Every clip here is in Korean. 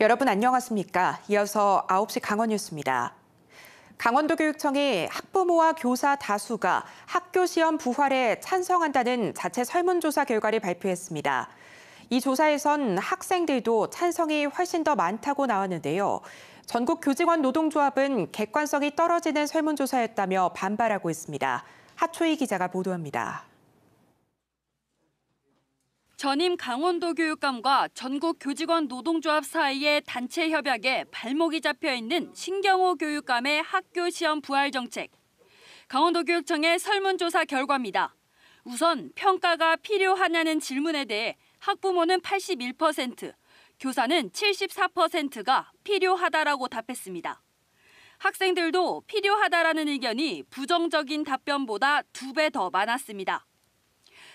여러분 안녕하십니까? 이어서 9시 강원 뉴스입니다. 강원도 교육청이 학부모와 교사 다수가 학교 시험 부활에 찬성한다는 자체 설문조사 결과를 발표했습니다. 이 조사에선 학생들도 찬성이 훨씬 더 많다고 나왔는데요. 전국 교직원 노동조합은 객관성이 떨어지는 설문조사였다며 반발하고 있습니다. 하초희 기자가 보도합니다. 전임 강원도 교육감과 전국 교직원 노동조합 사이의 단체 협약에 발목이 잡혀 있는 신경호 교육감의 학교 시험 부활 정책. 강원도 교육청의 설문조사 결과입니다. 우선 평가가 필요하냐는 질문에 대해 학부모는 81%, 교사는 74%가 필요하다라고 답했습니다. 학생들도 필요하다라는 의견이 부정적인 답변보다 두 배 더 많았습니다.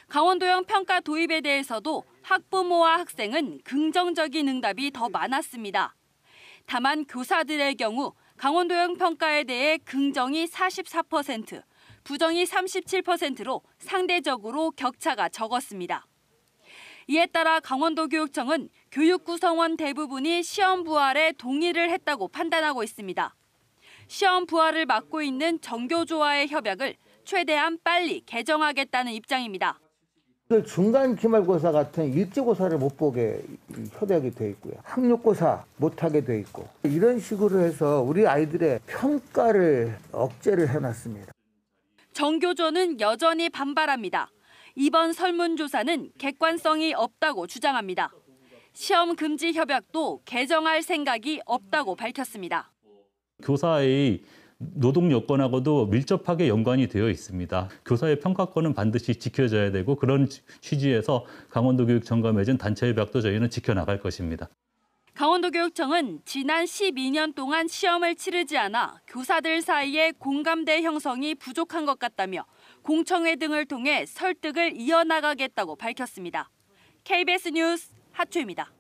강원도형 평가 도입에 대해서도 학부모와 학생은 긍정적인 응답이 더 많았습니다. 다만 교사들의 경우 강원도형 평가에 대해 긍정이 44%, 부정이 37%로 상대적으로 격차가 적었습니다. 이에 따라 강원도 교육청은 교육 구성원 대부분이 시험 부활에 동의를 했다고 판단하고 있습니다. 시험 부활을 막고 있는 정교조와의 협약을 최대한 빨리 개정하겠다는 입장입니다. 그 중간 기말고사 같은 일제고사를 못 보게 협약이 돼 있고요. 학력고사 못 하게 돼 있고 이런 식으로 해서 우리 아이들의 평가를 억제를 해놨습니다. 정교조는 여전히 반발합니다. 이번 설문조사는 객관성이 없다고 주장합니다. 시험 금지 협약도 개정할 생각이 없다고 밝혔습니다. 교사의 노동 여건하고도 밀접하게 연관이 되어 있습니다. 교사의 평가권은 반드시 지켜져야 되고 그런 취지에서 강원도 교육청과 맺은 단체 협약도 저희는 지켜나갈 것입니다. 강원도교육청은 지난 12년 동안 시험을 치르지 않아 교사들 사이에 공감대 형성이 부족한 것 같다며 공청회 등을 통해 설득을 이어나가겠다고 밝혔습니다. KBS 뉴스 하초입니다.